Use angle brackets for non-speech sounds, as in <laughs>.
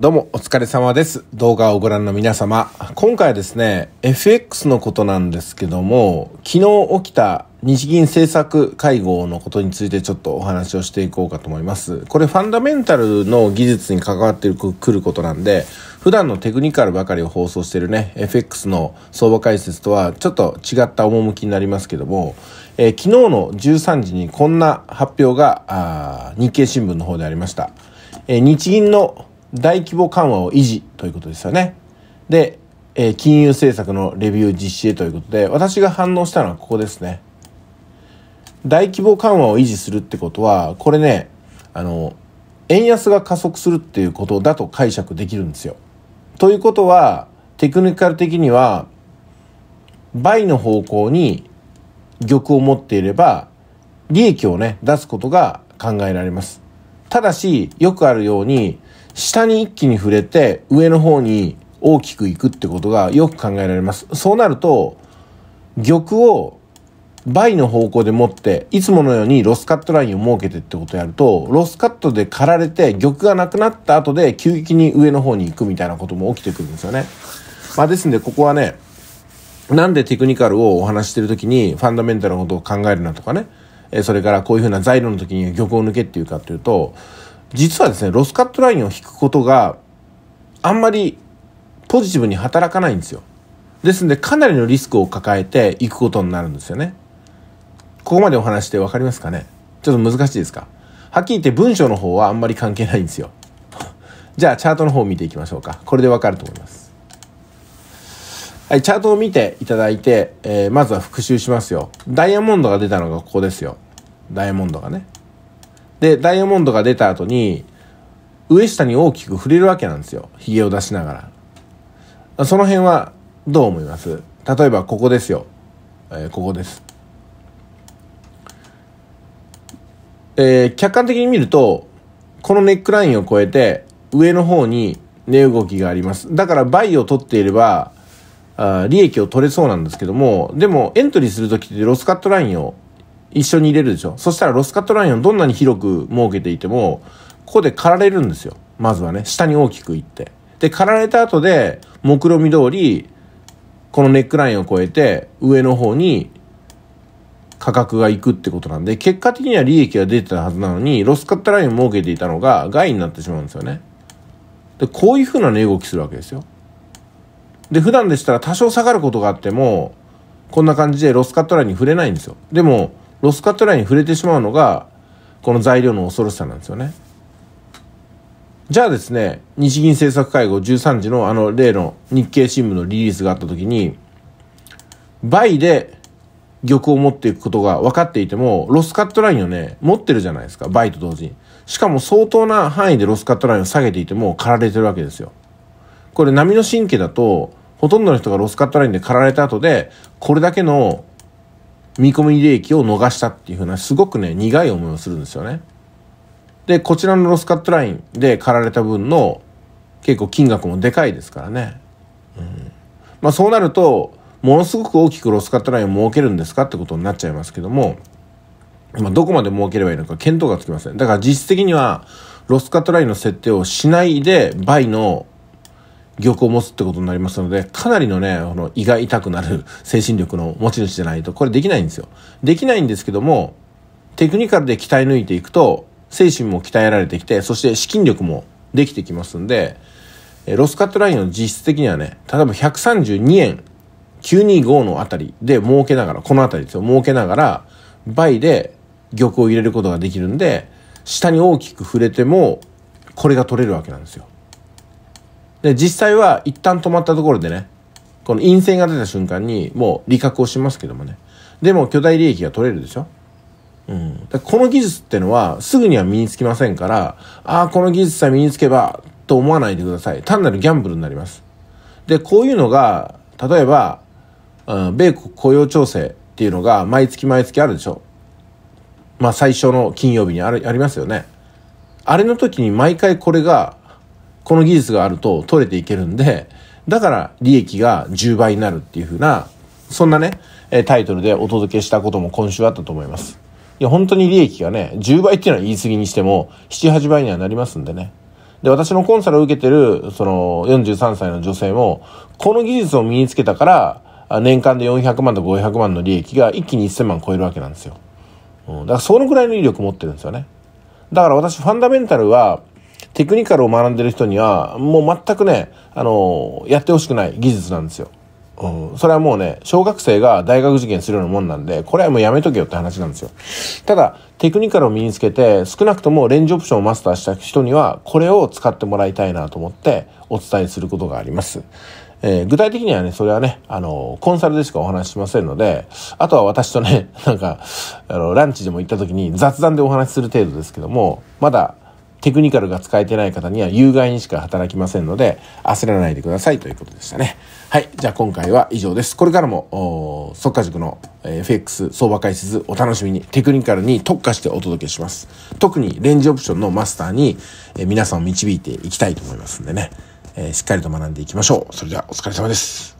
どうもお疲れ様です。動画をご覧の皆様。今回はですね、FX のことなんですけども、昨日起きた日銀政策会合のことについてちょっとお話をしていこうかと思います。これファンダメンタルの技術に関わってくることなんで、普段のテクニカルばかりを放送してるね、FX の相場解説とはちょっと違った趣になりますけども、えー、昨日の13時にこんな発表が日経新聞の方でありました。えー、日銀の大規模緩和を維持ということですよね。で、えー、金融政策のレビュー実施へということで、私が反応したのはここですね。大規模緩和を維持するってことは、これね、あの、円安が加速するっていうことだと解釈できるんですよ。ということは、テクニカル的には、倍の方向に玉を持っていれば、利益をね、出すことが考えられます。ただし、よくあるように、下に一気に触れて、上の方に大きくいくってことがよく考えられます。そうなると、玉を倍の方向で持って、いつものようにロスカットラインを設けてってことをやると、ロスカットで刈られて、玉がなくなった後で急激に上の方に行くみたいなことも起きてくるんですよね。まあ、ですんで、ここはね、なんでテクニカルをお話してる時にファンダメンタルのことを考えるなとかね、えそれからこういうふうな材料の時に漁港を抜けっていうかっていうと実はですねロスカットラインを引くことがあんまりポジティブに働かないんですよですんでかなりのリスクを抱えていくことになるんですよねここまでお話して分かりますかねちょっと難しいですかはっきり言って文章の方はあんまり関係ないんですよ <laughs> じゃあチャートの方を見ていきましょうかこれで分かると思いますはい、チャートを見ていただいて、えー、まずは復習しますよ。ダイヤモンドが出たのがここですよ。ダイヤモンドがね。で、ダイヤモンドが出た後に、上下に大きく触れるわけなんですよ。髭を出しながら。その辺はどう思います例えばここですよ。えー、ここです。えー、客観的に見ると、このネックラインを越えて、上の方に値動きがあります。だから、バイを取っていれば、あ利益を取れそうなんですけども、でもエントリーするときってロスカットラインを一緒に入れるでしょ。そしたらロスカットラインをどんなに広く設けていても、ここで刈られるんですよ。まずはね、下に大きくいって。で、刈られた後で、目論見通り、このネックラインを越えて、上の方に価格がいくってことなんで、結果的には利益が出てたはずなのに、ロスカットラインを設けていたのが、害になってしまうんですよね。で、こういう風な値動きするわけですよ。で、普段でしたら多少下がることがあっても、こんな感じでロスカットラインに触れないんですよ。でも、ロスカットラインに触れてしまうのが、この材料の恐ろしさなんですよね。じゃあですね、日銀政策会合13時のあの例の日経新聞のリリースがあった時に、倍で玉を持っていくことが分かっていても、ロスカットラインをね、持ってるじゃないですか、倍と同時に。しかも相当な範囲でロスカットラインを下げていても、刈られてるわけですよ。これ波の神経だと、ほとんどの人がロスカットラインで駆られた後で、これだけの見込み利益を逃したっていうふうな、すごくね、苦い思いをするんですよね。で、こちらのロスカットラインで駆られた分の結構金額もでかいですからね。うん。まあそうなると、ものすごく大きくロスカットラインを設けるんですかってことになっちゃいますけども、まあ、どこまで設ければいいのか見当がつきません。だから実質的には、ロスカットラインの設定をしないで、倍の玉を持つってことになりますので、かなりのね、あの、胃が痛くなる <laughs> 精神力の持ち主じゃないと、これできないんですよ。できないんですけども、テクニカルで鍛え抜いていくと、精神も鍛えられてきて、そして資金力もできてきますんで、ロスカットラインの実質的にはね、例えば132円925のあたりで儲けながら、このあたりですよ、儲けながら、倍で玉を入れることができるんで、下に大きく触れても、これが取れるわけなんですよ。で、実際は一旦止まったところでね、この陰線が出た瞬間にもう利確をしますけどもね。でも巨大利益が取れるでしょうん。だこの技術ってのはすぐには身につきませんから、ああ、この技術さえ身につけばと思わないでください。単なるギャンブルになります。で、こういうのが、例えば、うん、米国雇用調整っていうのが毎月毎月あるでしょまあ最初の金曜日にあるありますよね。あれの時に毎回これがこの技術があると取れていけるんで、だから利益が10倍になるっていう風な、そんなね、タイトルでお届けしたことも今週あったと思います。いや、本当に利益がね、10倍っていうのは言い過ぎにしても、7、8倍にはなりますんでね。で、私のコンサルを受けてる、その、43歳の女性も、この技術を身につけたから、年間で400万と500万の利益が一気に1000万超えるわけなんですよ。うん、だからそのくらいの威力持ってるんですよね。だから私、ファンダメンタルは、テクニカルを学んでる人には、もう全くね、あの、やってほしくない技術なんですよ。うん、それはもうね、小学生が大学受験するようなもんなんで、これはもうやめとけよって話なんですよ。ただ、テクニカルを身につけて、少なくともレンジオプションをマスターした人には、これを使ってもらいたいなと思ってお伝えすることがあります。えー、具体的にはね、それはね、あの、コンサルでしかお話ししませんので、あとは私とね、なんか、あの、ランチでも行った時に雑談でお話しする程度ですけども、まだテクニカルが使えてない方には有害にしか働きませんので、焦らないでくださいということでしたね。はい。じゃあ今回は以上です。これからも、即稼塾の FX 相場解説お楽しみに、テクニカルに特化してお届けします。特にレンジオプションのマスターに皆さんを導いていきたいと思いますんでね、えー、しっかりと学んでいきましょう。それではお疲れ様です。